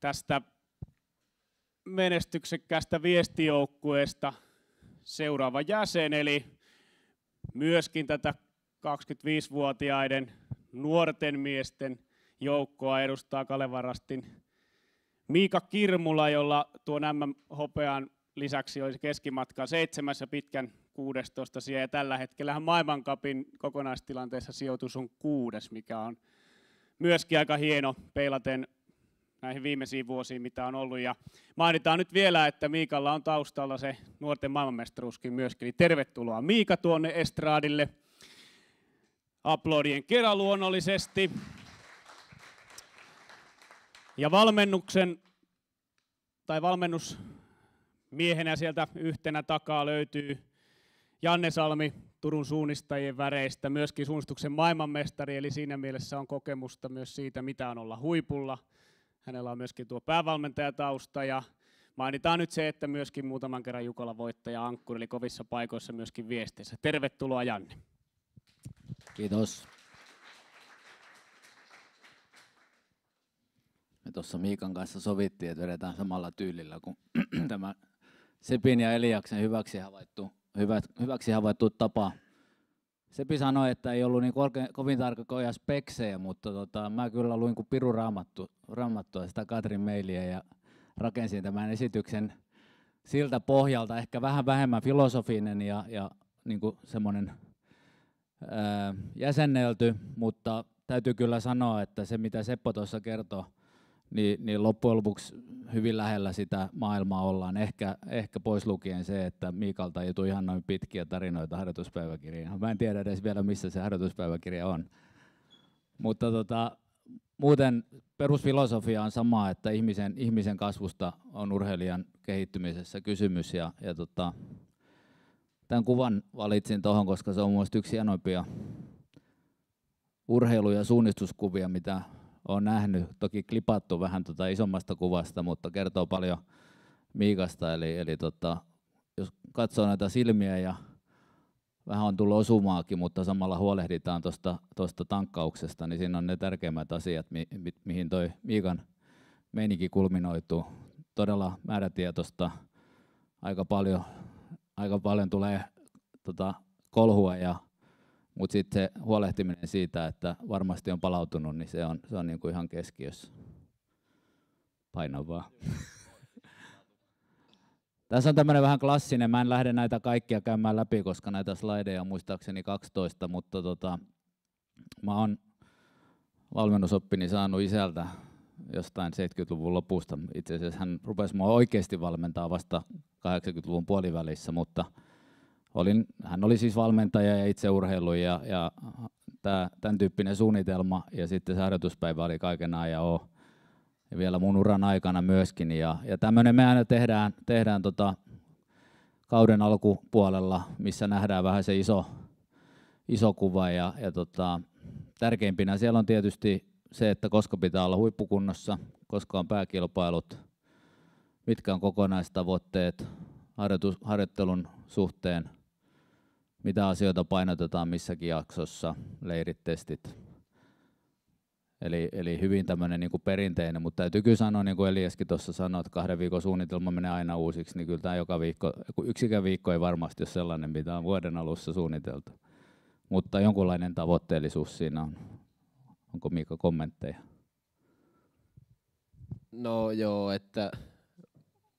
tästä menestyksekkäästä viestijoukkueesta seuraava jäsen, eli myöskin tätä 25-vuotiaiden nuorten miesten joukkoa edustaa Kalevarastin Miika Kirmula, jolla tuon MM-hopean lisäksi olisi keskimatka seitsemässä pitkän 16 sija, Ja tällä hetkellä maailmankapin kokonaistilanteessa sijoitus on kuudes, mikä on myöskin aika hieno peilaten näihin viimeisiin vuosiin, mitä on ollut. Ja mainitaan nyt vielä, että Miikalla on taustalla se nuorten maailmanmestaruuskin myöskin. Eli tervetuloa Miika tuonne estraadille. Aplodien kerran luonnollisesti. Ja valmennuksen tai valmennusmiehenä sieltä yhtenä takaa löytyy Janne Salmi Turun suunnistajien väreistä, myöskin suunnistuksen maailmanmestari, eli siinä mielessä on kokemusta myös siitä, mitä on olla huipulla – Hänellä on myöskin tuo päävalmentajatausta ja mainitaan nyt se, että myöskin muutaman kerran Jukola voittaja Ankku, eli kovissa paikoissa myöskin viesteissä. Tervetuloa Janne. Kiitos. Me tuossa Miikan kanssa sovittiin, että vedetään samalla tyylillä kuin tämä Sepin ja Eliaksen hyväksi havaittu, hyvä, hyväksi havaittu tapa Sepi sanoi, että ei ollut niin kovin tarkkoja speksejä, mutta tota, mä kyllä luin kuin Piru raamattu, raamattua sitä Katrin meiliä ja rakensin tämän esityksen siltä pohjalta. Ehkä vähän vähemmän filosofinen ja, ja niin kuin semmoinen ää, jäsennelty, mutta täytyy kyllä sanoa, että se mitä Seppo tuossa kertoi niin, niin loppujen lopuksi hyvin lähellä sitä maailmaa ollaan. Ehkä, ehkä pois lukien se, että Miikalta ei tule ihan noin pitkiä tarinoita harjoituspäiväkirjaan. No, mä en tiedä edes vielä, missä se harjoituspäiväkirja on. Mutta tota, muuten perusfilosofia on sama, että ihmisen, ihmisen kasvusta on urheilijan kehittymisessä kysymys. Ja, ja tota, tämän kuvan valitsin tuohon, koska se on mielestäni yksi hienoimpia urheilu- ja suunnistuskuvia, mitä olen nähnyt. Toki klipattu vähän tota isommasta kuvasta, mutta kertoo paljon Miikasta. Eli, eli tota, jos katsoo näitä silmiä ja vähän on tullut osumaakin, mutta samalla huolehditaan tuosta tankkauksesta, niin siinä on ne tärkeimmät asiat, mi, mi, mihin toi Miikan meininki kulminoituu. Todella määrätietoista, aika paljon, aika paljon tulee tota, kolhua ja mutta sitten se huolehtiminen siitä, että varmasti on palautunut, niin se on, se on niinku ihan keskiössä. Painavaa. Tässä on tämmöinen vähän klassinen, mä en lähde näitä kaikkia käymään läpi, koska näitä slideja on muistaakseni 12, mutta tota, mä oon valmennusoppini saanut isältä jostain 70-luvun lopusta. Itse asiassa hän rupesi mua oikeasti valmentaa vasta 80-luvun puolivälissä, mutta olin, hän oli siis valmentaja ja itse urheilu ja, ja tää, tämän tyyppinen suunnitelma ja sitten se harjoituspäivä oli kaiken ajan oh. Ja vielä mun uran aikana myöskin. Ja, ja tämmöinen me aina tehdään, tehdään tota kauden alkupuolella, missä nähdään vähän se iso, iso kuva. Ja, ja tota, tärkeimpinä siellä on tietysti se, että koska pitää olla huippukunnossa, koska on pääkilpailut, mitkä on kokonaistavoitteet harjoitus, harjoittelun suhteen – mitä asioita painotetaan missäkin jaksossa, leirit, testit. Eli, eli hyvin tämmöinen niin perinteinen, mutta täytyy kyllä sanoa, niin kuin Elieskin tuossa sanoi, että kahden viikon suunnitelma menee aina uusiksi, niin kyllä tämä joka viikko, yksikään viikko ei varmasti ole sellainen, mitä on vuoden alussa suunniteltu. Mutta jonkunlainen tavoitteellisuus siinä on. Onko Miikka kommentteja? No joo, että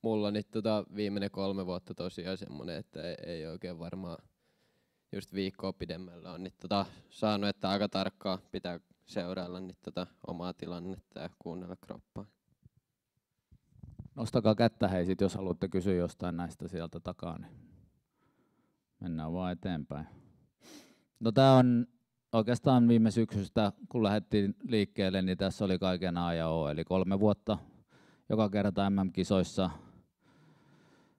mulla nyt tota viimeinen kolme vuotta tosiaan semmoinen, että ei, ei oikein varmaan just viikkoa pidemmällä on niin tota, saanut, että aika tarkkaa pitää seurailla niin tota, omaa tilannetta ja kuunnella kroppaa. Nostakaa kättä hei sit, jos haluatte kysyä jostain näistä sieltä takaa, niin mennään vaan eteenpäin. No tää on oikeastaan viime syksystä, kun lähdettiin liikkeelle, niin tässä oli kaiken A ja O, eli kolme vuotta joka kerta MM-kisoissa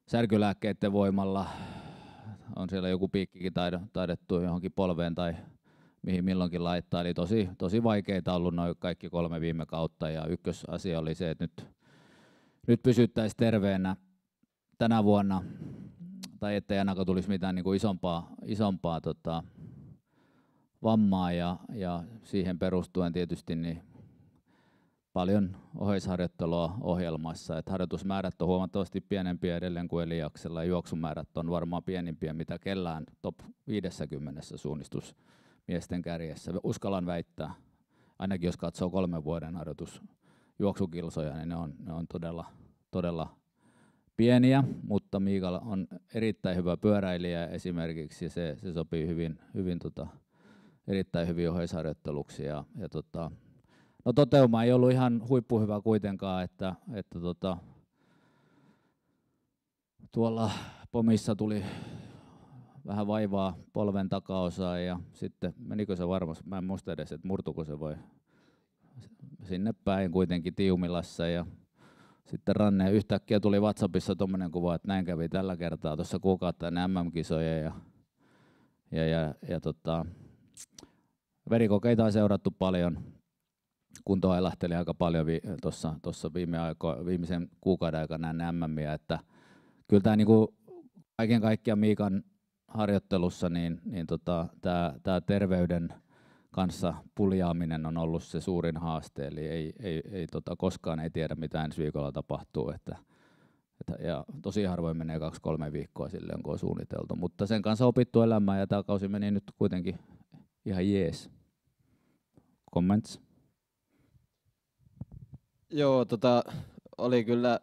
särkylääkkeiden voimalla on siellä joku piikkikin taidettu johonkin polveen tai mihin milloinkin laittaa. Eli tosi, tosi vaikeita ollut noin kaikki kolme viime kautta ja ykkösasia oli se, että nyt, nyt pysyttäisiin terveenä tänä vuonna tai ettei ainakaan tulisi mitään niin kuin isompaa, isompaa tota, vammaa ja, ja siihen perustuen tietysti niin paljon oheisharjoittelua ohjelmassa. Et harjoitusmäärät on huomattavasti pienempiä edelleen kuin Eliaksella juoksumäärät on varmaan pienimpiä, mitä kellään top 50 suunnistusmiesten kärjessä. Uskallan väittää, ainakin jos katsoo kolmen vuoden harjoitusjuoksukilsoja, niin ne on, ne on todella, todella pieniä, mutta Miikalla on erittäin hyvä pyöräilijä esimerkiksi, se, se sopii hyvin, hyvin tota, erittäin hyvin oheisharjoitteluksi ja, ja tota, no toteuma ei ollut ihan huippuhyvä kuitenkaan, että, että tota, tuolla pomissa tuli vähän vaivaa polven takaosaa ja sitten menikö se varmasti, mä en muista edes, että murtuko se voi sinne päin kuitenkin Tiumilassa ja sitten ranne yhtäkkiä tuli WhatsAppissa tuommoinen kuva, että näin kävi tällä kertaa tuossa kuukautta ennen MM-kisoja ja, ja, ja, ja tota, verikokeita on seurattu paljon, kunto ailahteli aika paljon vi, tuossa, tuossa viime aiko, viimeisen kuukauden aikana näin MMiä, että kyllä tämä niinku, kaiken kaikkiaan Miikan harjoittelussa niin, niin tota, tämä terveyden kanssa puljaaminen on ollut se suurin haaste, eli ei, ei, ei tota, koskaan ei tiedä mitä ensi viikolla tapahtuu, että, että, ja tosi harvoin menee kaksi-kolme viikkoa silleen, kun on suunniteltu, mutta sen kanssa opittu elämään ja tämä kausi meni nyt kuitenkin ihan jees. Comments? Joo, tota, oli kyllä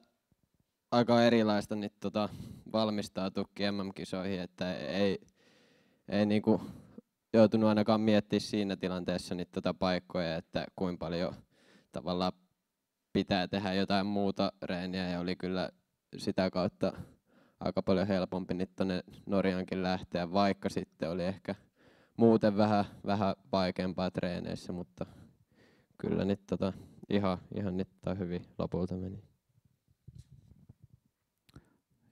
aika erilaista niin, tota, valmistautuakin MM-kisoihin, että ei, ei niinku joutunut ainakaan miettimään siinä tilanteessa niin, tota, paikkoja, että kuinka paljon tavallaan pitää tehdä jotain muuta reeniä ja oli kyllä sitä kautta aika paljon helpompi niin tuonne Norjankin lähteä, vaikka sitten oli ehkä muuten vähän, vähän vaikeampaa treeneissä, mutta kyllä nyt tota, ihan, ihan nittaa hyvin lopulta meni.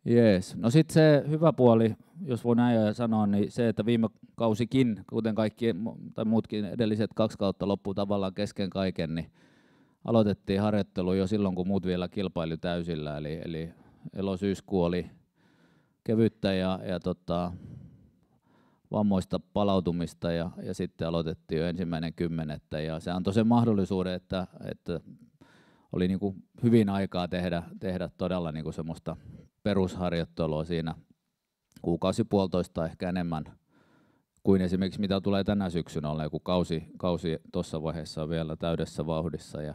Jees. No sitten se hyvä puoli, jos voi näin sanoa, niin se, että viime kausikin, kuten kaikki tai muutkin edelliset kaksi kautta loppu tavallaan kesken kaiken, niin aloitettiin harjoittelu jo silloin, kun muut vielä kilpaili täysillä. Eli, eli elosyyskuu oli kevyttä ja, ja tota, vammoista palautumista ja, ja sitten aloitettiin jo ensimmäinen kymmenettä ja se antoi sen mahdollisuuden, että, että oli niin kuin hyvin aikaa tehdä, tehdä todella niin kuin semmoista perusharjoittelua siinä kuukausi puolitoista ehkä enemmän kuin esimerkiksi mitä tulee tänä syksynä olemaan, kun kausi, kausi tuossa vaiheessa on vielä täydessä vauhdissa ja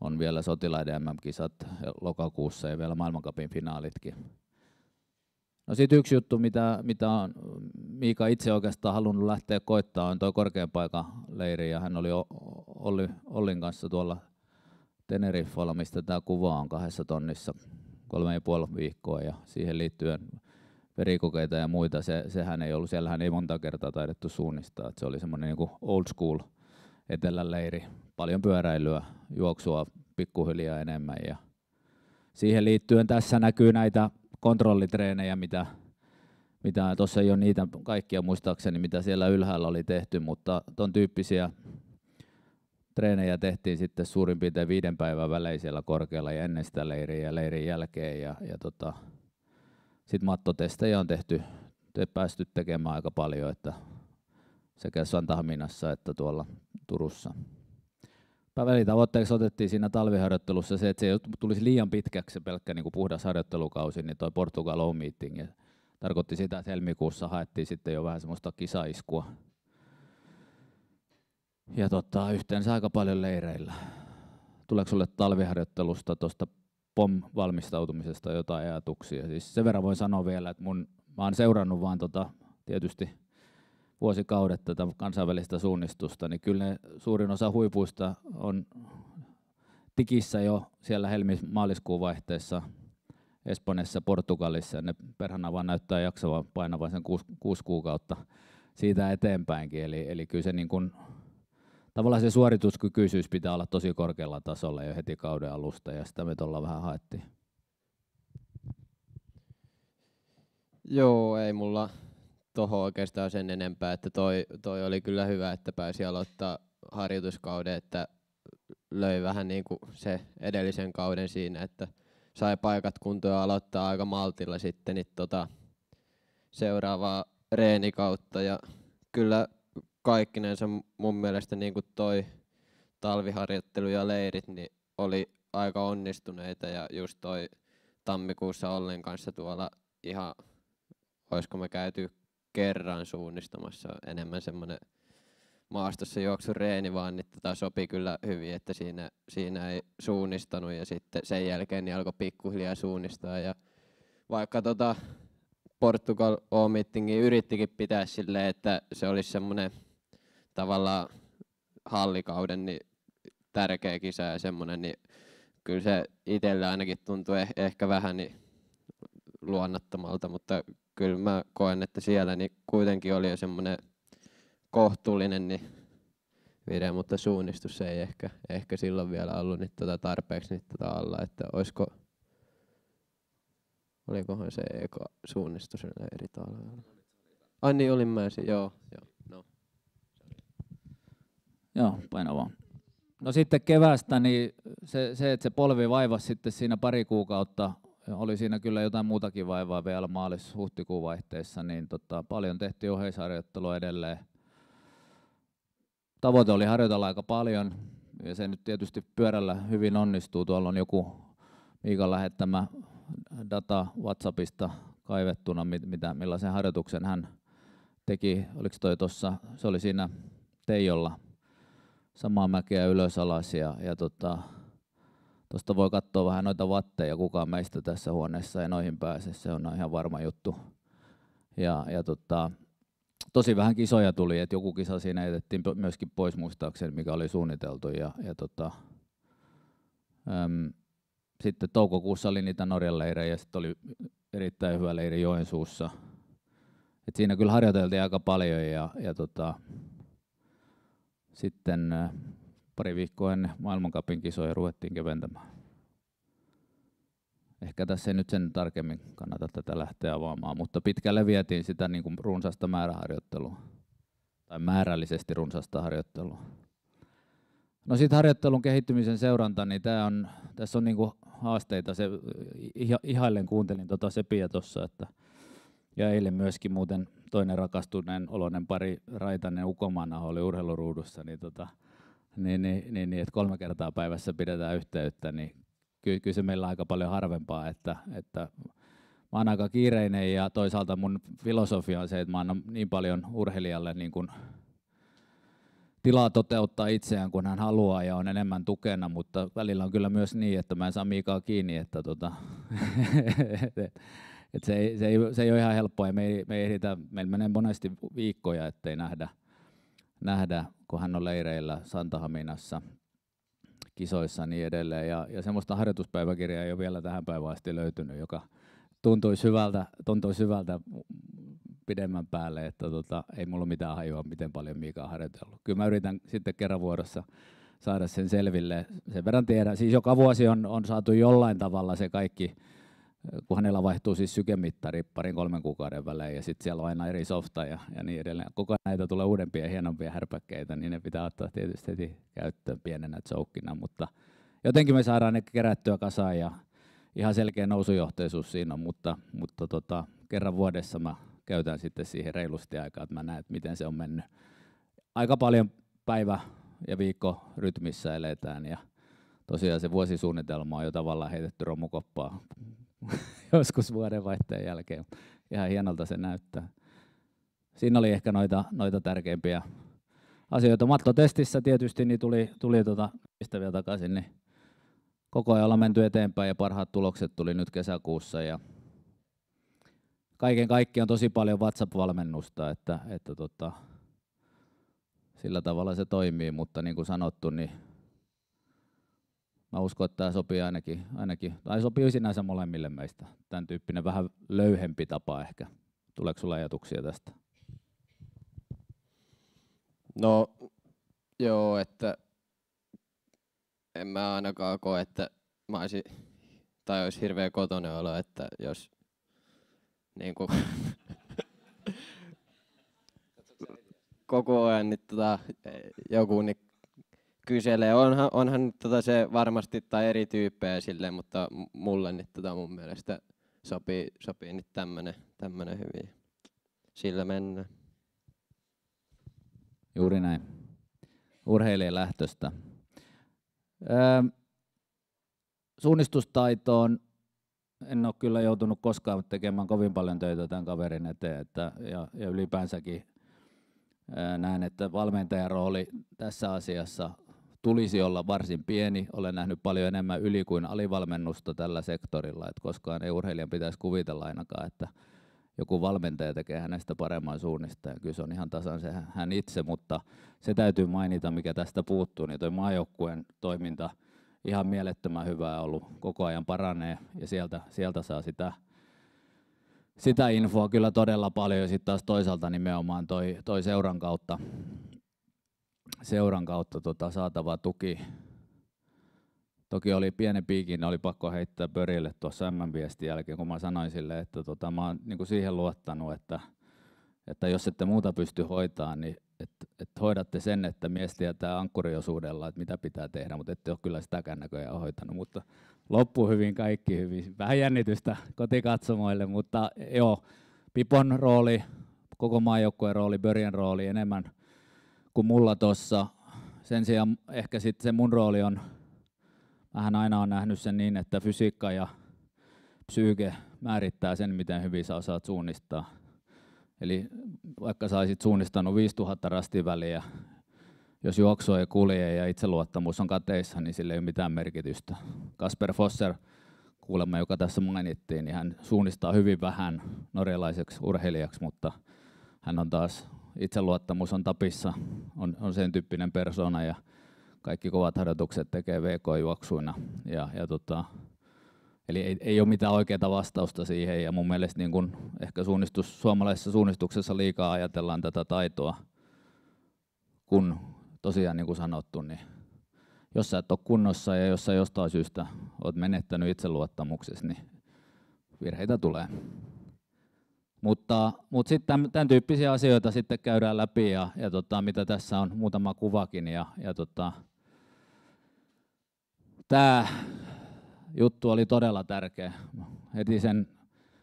on vielä sotilaiden MM-kisat lokakuussa ja vielä maailmankapin finaalitkin No sit yksi juttu, mitä, mitä on Miika itse oikeastaan halunnut lähteä koittaa, on tuo korkean paikan leiri, ja hän oli Olli, Ollin kanssa tuolla Teneriffalla, mistä tämä kuva on kahdessa tonnissa kolme ja puoli viikkoa, ja siihen liittyen verikokeita ja muita, se, sehän ei ollut, siellähän ei monta kertaa taidettu suunnistaa, että se oli semmoinen niin old school etelän leiri, paljon pyöräilyä, juoksua pikkuhiljaa enemmän, ja siihen liittyen tässä näkyy näitä kontrollitreenejä, mitä mitä tuossa ei ole niitä kaikkia muistaakseni, mitä siellä ylhäällä oli tehty, mutta ton tyyppisiä treenejä tehtiin sitten suurin piirtein viiden päivän välein siellä korkealla ja ennen sitä leiriä ja leirin jälkeen. Ja, ja tota, sitten mattotestejä on tehty, te päästy tekemään aika paljon, että sekä Santahaminassa että tuolla Turussa välitavoitteeksi otettiin siinä talviharjoittelussa se, että se ei tulisi liian pitkäksi se pelkkä niin kuin puhdas harjoittelukausi, niin toi Portugal Home Meeting. Ja tarkoitti sitä, että helmikuussa haettiin sitten jo vähän semmoista kisaiskua. Ja tota, yhteensä aika paljon leireillä. Tuleeko sulle talviharjoittelusta tuosta POM-valmistautumisesta jotain ajatuksia? Siis sen verran voin sanoa vielä, että mun, mä oon seurannut vaan tota, tietysti vuosikaudet tätä kansainvälistä suunnistusta, niin kyllä ne suurin osa huipuista on tikissä jo siellä helmi-maaliskuun vaihteessa Espanjassa, Portugalissa. Ne perhana vaan näyttää jaksavan painavan sen kuusi, kuusi kuukautta siitä eteenpäinkin. Eli, eli kyllä se niin kuin, tavallaan se suorituskykyisyys pitää olla tosi korkealla tasolla jo heti kauden alusta, ja sitä me tuolla vähän haettiin. Joo, ei mulla tuohon oikeastaan sen enempää, että toi, toi oli kyllä hyvä, että pääsi aloittaa harjoituskauden, että löi vähän niin kuin se edellisen kauden siinä, että sai paikat kuntoon ja aloittaa aika maltilla sitten niin tota, seuraavaa reenikautta. Ja kyllä kaikkinensa mun mielestä niin kuin toi talviharjoittelu ja leirit niin oli aika onnistuneita ja just toi tammikuussa Ollen kanssa tuolla ihan, olisiko me käyty kerran suunnistamassa enemmän semmoinen maastossa reeni, vaan, niin tota sopi kyllä hyvin, että siinä, siinä ei suunnistanut ja sitten sen jälkeen niin alkoi pikkuhiljaa suunnistaa ja vaikka tota Portugal o yrittikin pitää silleen, että se olisi semmoinen tavallaan hallikauden niin tärkeä kisa ja semmoinen, niin kyllä se itsellä ainakin tuntui eh- ehkä vähän niin luonnottomalta, mutta kyllä mä koen, että siellä niin kuitenkin oli jo semmoinen kohtuullinen niin video, mutta suunnistus ei ehkä, ehkä silloin vielä ollut niin tuota tarpeeksi niin tuota alla, että olisiko, olikohan se eka suunnistus eri talvella. Ai niin, olin mä ensin, joo. joo. No. Joo, vaan. No sitten kevästä, niin se, se, että se polvi vaivasi sitten siinä pari kuukautta oli siinä kyllä jotain muutakin vaivaa vielä maalis-huhtikuun vaihteessa, niin tota, paljon tehtiin oheisharjoittelua edelleen. Tavoite oli harjoitella aika paljon, ja se nyt tietysti pyörällä hyvin onnistuu. Tuolla on joku Miikan lähettämä data WhatsAppista kaivettuna, mitä, millaisen harjoituksen hän teki. Oliko toi tossa, se oli siinä Teijolla samaa mäkeä ylös alas ja, ja tota, Tuosta voi katsoa vähän noita vatteja, kukaan meistä tässä huoneessa ei noihin pääse, se on ihan varma juttu. Ja, ja tota, tosi vähän kisoja tuli, että joku kisa siinä jätettiin myöskin pois muistaakseni, mikä oli suunniteltu. Ja, ja tota, äm, sitten toukokuussa oli niitä Norjan leirejä ja sitten oli erittäin hyvä leiri Joensuussa. Et siinä kyllä harjoiteltiin aika paljon ja, ja tota, sitten pari viikkoa ennen maailmankapin kisoja ruvettiin keventämään. Ehkä tässä ei nyt sen tarkemmin kannata tätä lähteä avaamaan, mutta pitkälle vietiin sitä niin kuin runsasta määräharjoittelua tai määrällisesti runsasta harjoittelua. No sitten harjoittelun kehittymisen seuranta, niin tää on, tässä on niinku haasteita. Se, ihailen kuuntelin tota Sepiä tuossa, että ja eilen myöskin muuten toinen rakastuneen oloinen pari Raitanen Ukomana oli urheiluruudussa, niin tota, niin, niin, niin, niin että kolme kertaa päivässä pidetään yhteyttä, niin kyllä, kyllä se meillä on aika paljon harvempaa, että, että mä oon aika kiireinen ja toisaalta mun filosofia on se, että mä annan niin paljon urheilijalle niin kuin tilaa toteuttaa itseään, kun hän haluaa ja on enemmän tukena, mutta välillä on kyllä myös niin, että mä en saa Miikaa kiinni, että tota, et se, ei, se, ei, se ei ole ihan helppoa ja me ei, me ei ehditä, meillä menee monesti viikkoja, ettei nähdä – nähdä, kun hän on leireillä Santahaminassa kisoissa ja niin edelleen. Ja, ja semmoista harjoituspäiväkirjaa ei ole vielä tähän päivään asti löytynyt, joka tuntui syvältä, tuntui syvältä pidemmän päälle, että tota, ei mulla mitään hajua, miten paljon Miika on harjoitellut. Kyllä mä yritän sitten kerran vuodossa saada sen selville. Sen verran tiedän. Siis joka vuosi on, on saatu jollain tavalla se kaikki kun hänellä vaihtuu siis sykemittari parin kolmen kuukauden välein ja sitten siellä on aina eri softa ja, ja niin edelleen. Koko ajan näitä tulee uudempia ja hienompia härpäkkeitä, niin ne pitää ottaa tietysti heti käyttöön pienenä choukkina, mutta jotenkin me saadaan ne kerättyä kasaan ja ihan selkeä nousujohteisuus siinä on, mutta, mutta tota, kerran vuodessa mä käytän sitten siihen reilusti aikaa, että mä näen, että miten se on mennyt. Aika paljon päivä ja viikko rytmissä eletään ja tosiaan se vuosisuunnitelma on jo tavallaan heitetty romukoppaa joskus vuodenvaihteen jälkeen. Ihan hienolta se näyttää. Siinä oli ehkä noita, noita tärkeimpiä asioita. Matlotestissä tietysti niin tuli, tuli tuota, mistä vielä takaisin, niin koko ajan ollaan menty eteenpäin ja parhaat tulokset tuli nyt kesäkuussa. Ja kaiken kaikkiaan tosi paljon WhatsApp-valmennusta, että, että tota, sillä tavalla se toimii, mutta niin kuin sanottu, niin mä uskon, että tämä sopii ainakin, ainakin, tai sopii sinänsä molemmille meistä. Tämän tyyppinen vähän löyhempi tapa ehkä. Tuleeko sulla ajatuksia tästä? No, joo, että en mä ainakaan koe, että mä olisin, tai olisi hirveä kotona olo, että jos niin kuin, koko ajan niin tota, joku niin kyselee. Onhan, onhan tota se varmasti tai eri tyyppejä silleen, mutta mulle nyt tota mun mielestä sopii, sopii nyt tämmönen, tämmönen hyvin. Sillä mennään. Juuri näin. lähtöstä. Öö, suunnistustaitoon en ole kyllä joutunut koskaan tekemään kovin paljon töitä tämän kaverin eteen. Että, ja, ja ylipäänsäkin öö, näen, että valmentajan rooli tässä asiassa tulisi olla varsin pieni. Olen nähnyt paljon enemmän yli kuin alivalmennusta tällä sektorilla, että koskaan ei urheilijan pitäisi kuvitella ainakaan, että joku valmentaja tekee hänestä paremman suunnistajan. Kyllä se on ihan tasan se hän itse, mutta se täytyy mainita, mikä tästä puuttuu. Niin toi maajoukkueen toiminta ihan mielettömän hyvää ollut, koko ajan paranee ja sieltä, sieltä saa sitä, sitä infoa kyllä todella paljon. Ja sitten taas toisaalta nimenomaan toi, toi seuran kautta seuran kautta tota saatava tuki. Toki oli pieni piikin, oli pakko heittää pörille tuossa mm viestin jälkeen, kun mä sanoin sille, että tota, mä oon niin siihen luottanut, että, että jos ette muuta pysty hoitaa, niin et, et hoidatte sen, että mies tietää ankkuriosuudella, että mitä pitää tehdä, mutta ette ole kyllä sitäkään näköjään hoitanut. Mutta loppu hyvin, kaikki hyvin. Vähän jännitystä kotikatsomoille, mutta joo, Pipon rooli, koko maajoukkueen rooli, Börjen rooli enemmän kuin mulla tuossa. Sen sijaan ehkä sitten se mun rooli on, vähän aina on nähnyt sen niin, että fysiikka ja psyyke määrittää sen, miten hyvin sä osaat suunnistaa. Eli vaikka sä olisit suunnistanut 5000 rastiväliä, jos juoksu ei kulje ja itseluottamus on kateissa, niin sillä ei ole mitään merkitystä. Kasper Fosser, kuulemma, joka tässä mainittiin, niin hän suunnistaa hyvin vähän norjalaiseksi urheilijaksi, mutta hän on taas itseluottamus on tapissa, on, on sen tyyppinen persona ja kaikki kovat harjoitukset tekee VK-juoksuina. Ja, ja tota, eli ei, ei ole mitään oikeaa vastausta siihen ja mun mielestä niin kun ehkä suunnistus, suomalaisessa suunnistuksessa liikaa ajatellaan tätä taitoa, kun tosiaan niin kuin sanottu, niin jos sä et ole kunnossa ja jos sä jostain syystä oot menettänyt itseluottamuksesi, niin virheitä tulee. Mutta, mutta sitten tämän, tämän tyyppisiä asioita sitten käydään läpi ja, ja tota, mitä tässä on muutama kuvakin. Ja, ja tota, tämä juttu oli todella tärkeä. Heti sen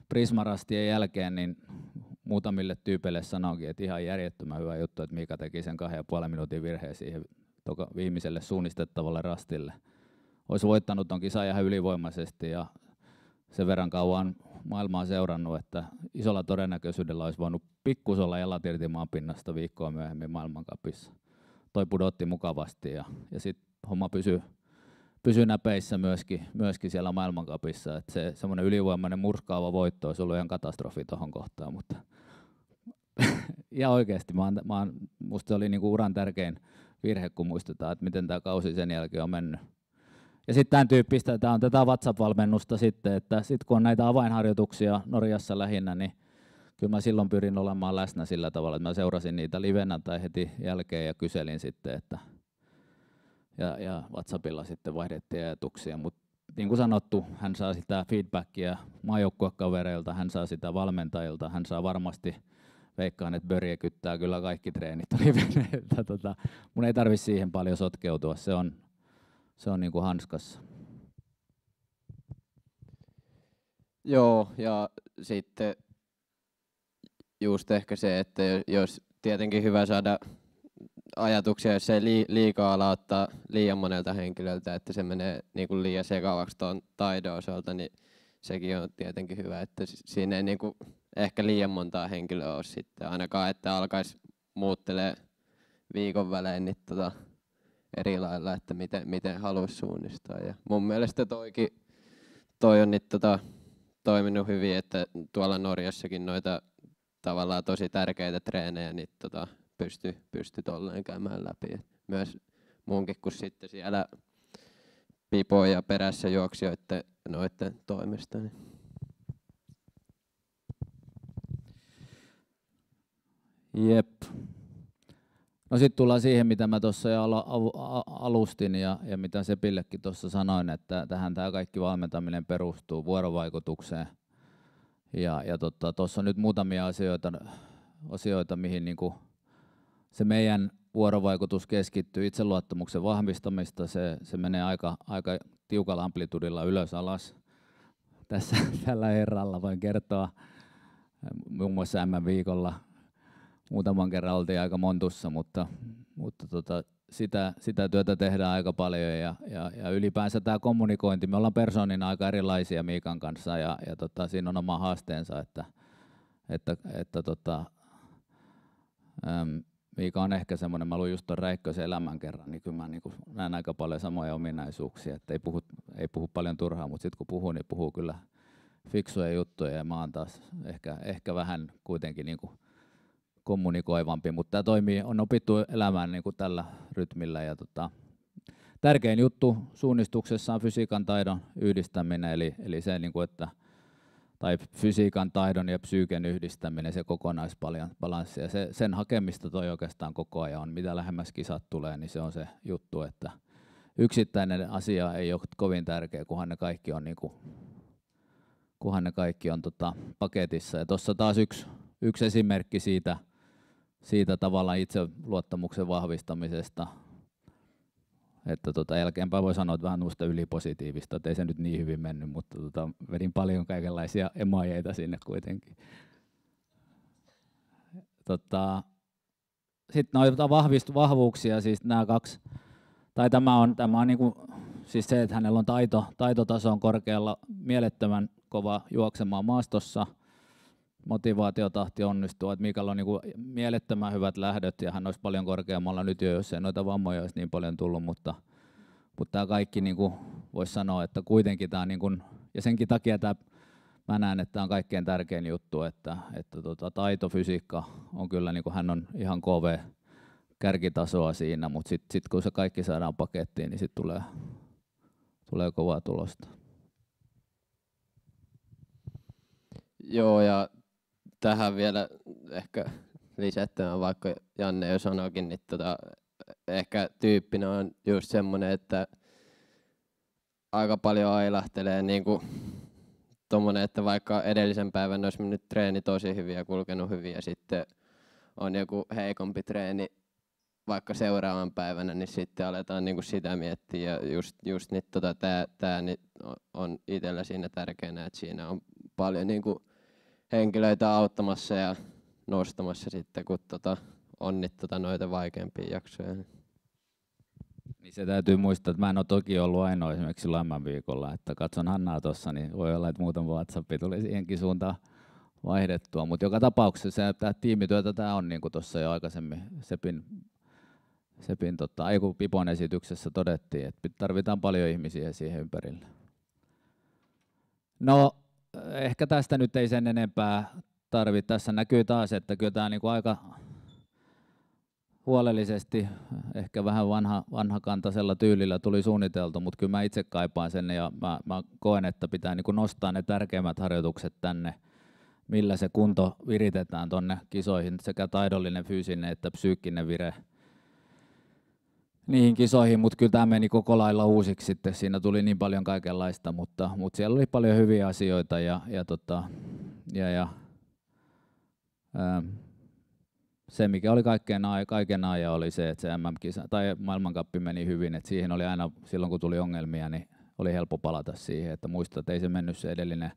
Prismarastien jälkeen niin muutamille tyypeille sanoinkin, että ihan järjettömän hyvä juttu, että Mika teki sen kahden ja puolen minuutin virheen siihen toka, viimeiselle suunnistettavalle rastille. Olisi voittanut on kisan ihan ylivoimaisesti ja sen verran kauan maailmaa seurannut, että isolla todennäköisyydellä olisi voinut pikkusolla jalat irti maanpinnasta viikkoa myöhemmin maailmankapissa. Toi pudotti mukavasti ja, ja sitten homma pysyi pysy näpeissä myöskin, myöskin siellä maailmankapissa. Et se semmoinen ylivoimainen murskaava voitto olisi ollut ihan katastrofi tuohon kohtaan, mutta ja oikeasti, mä oon, mä oon, musta se oli niinku uran tärkein virhe, kun muistetaan, että miten tämä kausi sen jälkeen on mennyt. Ja sitten tämän tyyppistä, tämä on tätä WhatsApp-valmennusta sitten, että sitten kun on näitä avainharjoituksia Norjassa lähinnä, niin kyllä mä silloin pyrin olemaan läsnä sillä tavalla, että mä seurasin niitä livenä tai heti jälkeen ja kyselin sitten, että ja, ja WhatsAppilla sitten vaihdettiin ajatuksia, mutta niin kuin sanottu, hän saa sitä feedbackia maajoukkuekavereilta, hän saa sitä valmentajilta, hän saa varmasti veikkaan, että börje kyttää kyllä kaikki treenit Tota, mun ei tarvi siihen paljon sotkeutua, se on, se on niin kuin hanskassa. Joo, ja sitten just ehkä se, että jos tietenkin hyvä saada ajatuksia, jos ei liikaa ala ottaa liian monelta henkilöltä, että se menee niin kuin liian sekavaksi tuon taidon osalta, niin sekin on tietenkin hyvä, että siinä ei niin kuin ehkä liian montaa henkilöä ole sitten, ainakaan että alkaisi muuttelee viikon välein, niin tota, eri lailla, että miten, miten haluaisi suunnistaa. Ja mun mielestä toikin, toi on nyt tota, toiminut hyvin, että tuolla Norjassakin noita tavallaan tosi tärkeitä treenejä niin tota, pysty, pysty tolleen käymään läpi. Myös muunkin kuin sitten siellä pipoja perässä juoksijoiden noiden toimesta. Niin. Jep. No sitten tullaan siihen, mitä mä tuossa jo alustin ja, ja mitä Sepillekin tuossa sanoin, että tähän tämä kaikki valmentaminen perustuu vuorovaikutukseen. Ja, ja tuossa tota, on nyt muutamia asioita, asioita mihin niinku se meidän vuorovaikutus keskittyy itseluottamuksen vahvistamista. Se, se menee aika, aika tiukalla amplitudilla ylös alas. Tässä tällä herralla voin kertoa muun muassa M-viikolla muutaman kerran oltiin aika montussa, mutta, mutta tota, sitä, sitä työtä tehdään aika paljon ja, ja, ja ylipäänsä tämä kommunikointi, me ollaan persoonina aika erilaisia Miikan kanssa ja, ja tota, siinä on oma haasteensa, että, että, että tota, äm, Miika on ehkä semmoinen, mä luin just tuon Räikkösen elämän kerran, niin kyllä mä niin kuin näen aika paljon samoja ominaisuuksia, että ei puhu, ei puhu paljon turhaa, mutta sitten kun puhuu, niin puhuu kyllä fiksuja juttuja ja mä oon taas ehkä, ehkä vähän kuitenkin niin kuin kommunikoivampi, mutta tämä toimii, on opittu elämään niin kuin tällä rytmillä. Ja tota, tärkein juttu suunnistuksessa on fysiikan taidon yhdistäminen, eli, eli se, niin kuin, että, tai fysiikan taidon ja psyyken yhdistäminen, se kokonaisbalanssi. Ja se, sen hakemista toi oikeastaan koko ajan on. Mitä lähemmäs kisat tulee, niin se on se juttu, että yksittäinen asia ei ole kovin tärkeä, kunhan ne kaikki on, niin kuin, kunhan ne kaikki on tota, paketissa. Ja tuossa taas yksi, yksi esimerkki siitä, siitä tavalla itseluottamuksen vahvistamisesta. Että tota, jälkeenpäin voi sanoa, että vähän noista ylipositiivista, että ei se nyt niin hyvin mennyt, mutta tota, vedin paljon kaikenlaisia emajeita sinne kuitenkin. Tota, Sitten noita tota vahvistu, vahvuuksia, siis nämä kaksi, tai tämä on, tämä on kuin, niinku, siis se, että hänellä on taito, taitotaso on korkealla, mielettömän kova juoksemaan maastossa – motivaatiotahti onnistuu, että Mikael on niin kuin mielettömän hyvät lähdöt ja hän olisi paljon korkeammalla nyt jo, jos ei noita vammoja olisi niin paljon tullut, mutta, mutta tämä kaikki niin kuin voisi sanoa, että kuitenkin tämä on niin kuin, ja senkin takia tämä mä näen, että tämä on kaikkein tärkein juttu, että, että tota, taito, fysiikka on kyllä, niin kuin hän on ihan kove kärkitasoa siinä, mutta sitten sit kun se kaikki saadaan pakettiin, niin sitten tulee, tulee kovaa tulosta. Joo, ja tähän vielä ehkä lisättämään, vaikka Janne jo sanoikin, niin tota, ehkä tyyppinä on just semmoinen, että aika paljon ailahtelee niin kuin tommonen, että vaikka edellisen päivän olisi mennyt treeni tosi hyvin ja kulkenut hyvin ja sitten on joku heikompi treeni vaikka seuraavan päivänä, niin sitten aletaan niin kuin sitä miettiä. Ja just, just niin, tota, tämä niin on itsellä siinä tärkeänä, että siinä on paljon niin kuin henkilöitä auttamassa ja nostamassa sitten, kun tota, on niitä tota, noita vaikeampia jaksoja. Niin se täytyy muistaa, että mä en ole toki ollut ainoa esimerkiksi lämmän viikolla, että katson Hannaa tuossa, niin voi olla, että muutama WhatsApp tuli siihenkin suuntaan vaihdettua, mutta joka tapauksessa se, tämä tiimityötä tämä on, niin kuin tuossa jo aikaisemmin Sepin, Sepin tota, Aiku Pipon esityksessä todettiin, että tarvitaan paljon ihmisiä siihen ympärille. No, ehkä tästä nyt ei sen enempää tarvitse. Tässä näkyy taas, että kyllä tämä niin aika huolellisesti, ehkä vähän vanha, vanhakantaisella tyylillä tuli suunniteltu, mutta kyllä mä itse kaipaan sen ja mä, mä koen, että pitää niin nostaa ne tärkeimmät harjoitukset tänne, millä se kunto viritetään tonne kisoihin, sekä taidollinen, fyysinen että psyykkinen vire – niihin kisoihin, mutta kyllä tämä meni koko lailla uusiksi sitten. Siinä tuli niin paljon kaikenlaista, mutta, mutta siellä oli paljon hyviä asioita ja, ja, tota, ja, ja ää, se, mikä oli kaikkein, kaiken ajan, oli se, että se MM-kisa tai maailmankappi meni hyvin. Että siihen oli aina, silloin kun tuli ongelmia, niin oli helppo palata siihen, että muista, että ei se mennyt se edellinen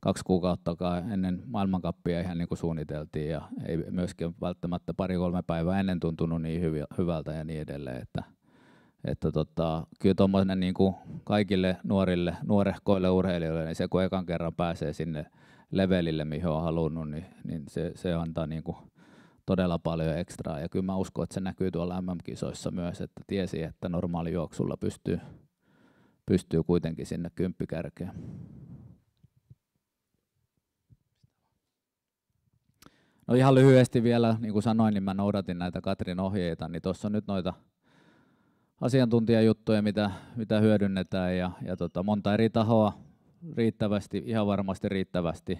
kaksi kuukautta ennen maailmankappia ihan niin kuin suunniteltiin ja ei myöskin välttämättä pari-kolme päivää ennen tuntunut niin hyvi, hyvältä ja niin edelleen. Että, että tota, kyllä tuommoinen niin kuin kaikille nuorille, nuorehkoille urheilijoille, niin se kun ekan kerran pääsee sinne levelille, mihin on halunnut, niin, niin se, se antaa niin kuin todella paljon ekstraa. Ja kyllä mä uskon, että se näkyy tuolla MM-kisoissa myös, että tiesi, että normaali juoksulla pystyy, pystyy kuitenkin sinne kymppikärkeen. No ihan lyhyesti vielä, niin kuin sanoin, niin mä noudatin näitä Katrin ohjeita, niin tuossa on nyt noita asiantuntijajuttuja, mitä, mitä hyödynnetään ja, ja tota, monta eri tahoa riittävästi, ihan varmasti riittävästi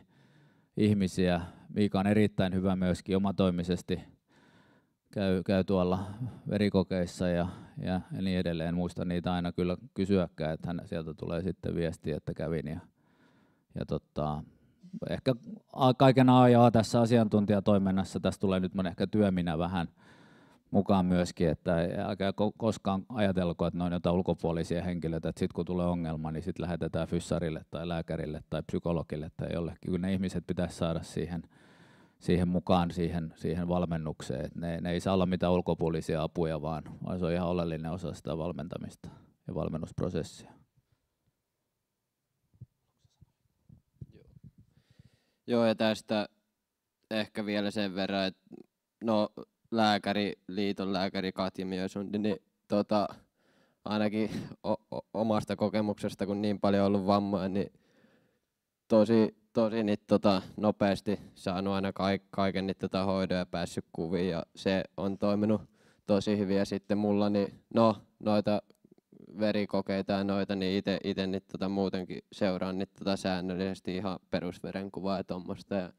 ihmisiä. Miika on erittäin hyvä myöskin omatoimisesti, käy, käy tuolla verikokeissa ja, ja niin edelleen. Muista niitä aina kyllä kysyäkään, että hän sieltä tulee sitten viesti, että kävin ja, ja tota, ehkä kaiken ajaa ja tässä asiantuntijatoiminnassa, tässä tulee nyt mun ehkä työminä vähän mukaan myöskin, että älkää koskaan ajatelko, että ne on jotain ulkopuolisia henkilöitä, että sitten kun tulee ongelma, niin sitten lähetetään fyssarille tai lääkärille tai psykologille tai jollekin, kun ne ihmiset pitäisi saada siihen, siihen mukaan, siihen, siihen valmennukseen. ne, ne ei saa olla mitään ulkopuolisia apuja, vaan, vaan se on ihan oleellinen osa sitä valmentamista ja valmennusprosessia. Joo, ja tästä ehkä vielä sen verran, että no lääkäri, liiton lääkäri Katja on, niin tota, ainakin o- o- omasta kokemuksesta, kun niin paljon ollut vammoja, niin tosi, tosi niin, tota, nopeasti saanut aina ka- kaiken niin, tota, hoidon ja päässyt kuviin, ja se on toiminut tosi hyvin. Ja sitten mulla, niin, no, noita verikokeita ja noita, niin itse ite niitä tota muutenkin seuraan niitä tota säännöllisesti ihan perusverenkuvaa ja tuommoista. Ja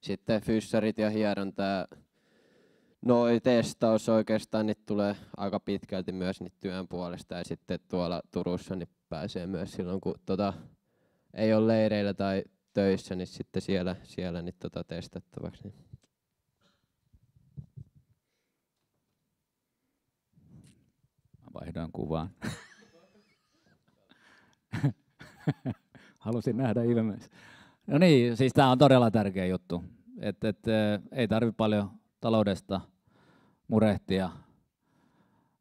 sitten fyssarit ja hieronta ja noi testaus oikeastaan niin tulee aika pitkälti myös niitä työn puolesta. Ja sitten tuolla Turussa niin pääsee myös silloin, kun tota, ei ole leireillä tai töissä, niin sitten siellä, siellä niin tota testattavaksi. Niin. Vaihdan vaihdoin kuvaan. Halusin nähdä ilmeisesti. No niin, siis tämä on todella tärkeä juttu. Et, et, ei tarvi paljon taloudesta murehtia.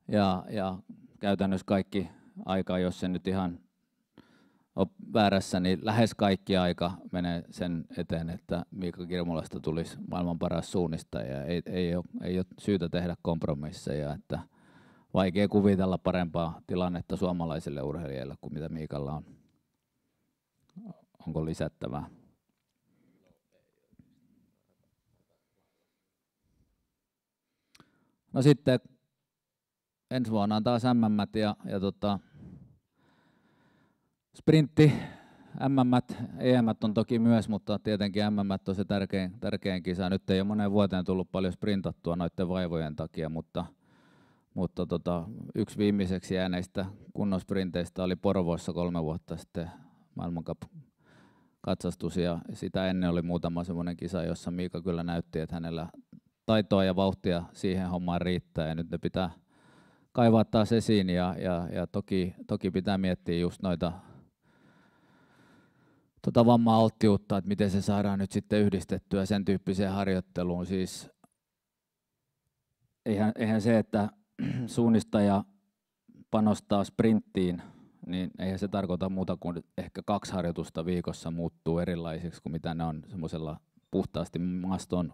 Ja, ja käytännössä kaikki aika, jos se nyt ihan on väärässä, niin lähes kaikki aika menee sen eteen, että Miikka Kirmulasta tulisi maailman paras suunnistaja. Ei, ei, ole, ei ole syytä tehdä kompromisseja, että vaikea kuvitella parempaa tilannetta suomalaisille urheilijoille kuin mitä Miikalla on onko lisättävää? No sitten ensi vuonna on taas MM ja, ja tota, sprintti, MM, EM e on toki myös, mutta tietenkin MM on se tärkein, tärkein kisa. Nyt ei ole moneen vuoteen tullut paljon sprintattua noiden vaivojen takia, mutta, mutta tota, yksi viimeiseksi jääneistä kunnon sprinteistä oli Porvoossa kolme vuotta sitten maailmankap katsastus ja sitä ennen oli muutama semmoinen kisa, jossa Miika kyllä näytti, että hänellä taitoa ja vauhtia siihen hommaan riittää ja nyt ne pitää kaivaa taas esiin ja, ja, ja toki, toki pitää miettiä just noita tota vammaa alttiutta, että miten se saadaan nyt sitten yhdistettyä sen tyyppiseen harjoitteluun. Siis eihän, eihän se, että suunnistaja panostaa sprinttiin – niin eihän se tarkoita muuta kuin ehkä kaksi harjoitusta viikossa muuttuu erilaisiksi kuin mitä ne on semmoisella puhtaasti maaston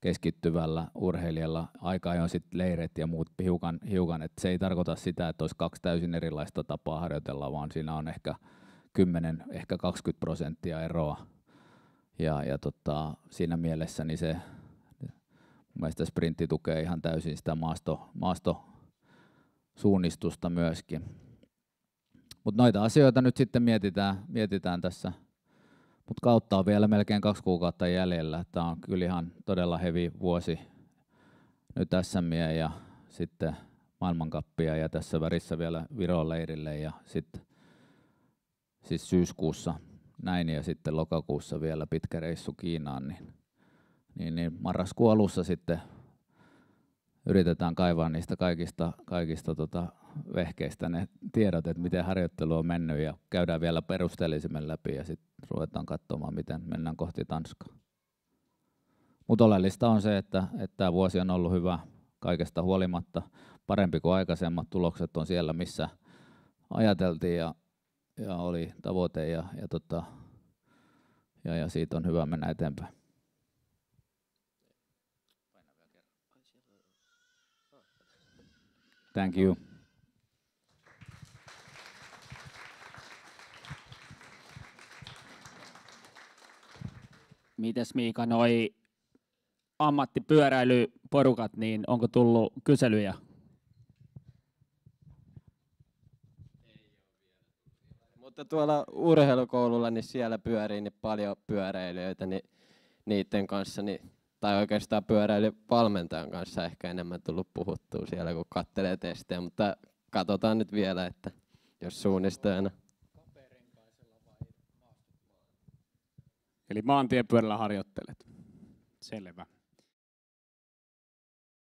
keskittyvällä urheilijalla. Aika ajoin sitten leiret ja muut hiukan, hiukan. Et se ei tarkoita sitä, että olisi kaksi täysin erilaista tapaa harjoitella, vaan siinä on ehkä 10, ehkä 20 prosenttia eroa. Ja, ja tota, siinä mielessä niin se, mielestäni sprintti tukee ihan täysin sitä maasto, suunnistusta myöskin. Mutta noita asioita nyt sitten mietitään, mietitään tässä. Mutta kautta on vielä melkein kaksi kuukautta jäljellä. Tämä on kyllä ihan todella hevi vuosi nyt tässä mie ja sitten maailmankappia ja tässä värissä vielä Viron leirille ja sitten siis syyskuussa näin ja sitten lokakuussa vielä pitkä reissu Kiinaan, niin, niin, niin marraskuun alussa sitten yritetään kaivaa niistä kaikista, kaikista tota vehkeistä ne tiedot, että miten harjoittelu on mennyt ja käydään vielä perusteellisemmin läpi ja sitten ruvetaan katsomaan, miten mennään kohti Tanskaa. Mutta oleellista on se, että tämä vuosi on ollut hyvä kaikesta huolimatta, parempi kuin aikaisemmat. Tulokset on siellä, missä ajateltiin ja, ja oli tavoite ja, ja, tota, ja, ja siitä on hyvä mennä eteenpäin. Thank you. Mites Miika, noi ammattipyöräilyporukat, niin onko tullut kyselyjä? Mutta tuolla urheilukoululla, niin siellä pyörii niin paljon pyöräilijöitä, niin niiden kanssa, niin, tai oikeastaan pyöräilyvalmentajan kanssa ehkä enemmän tullut puhuttua siellä, kun kattelee testejä, mutta katsotaan nyt vielä, että jos suunnistajana. Eli pyörällä harjoittelet. Selvä.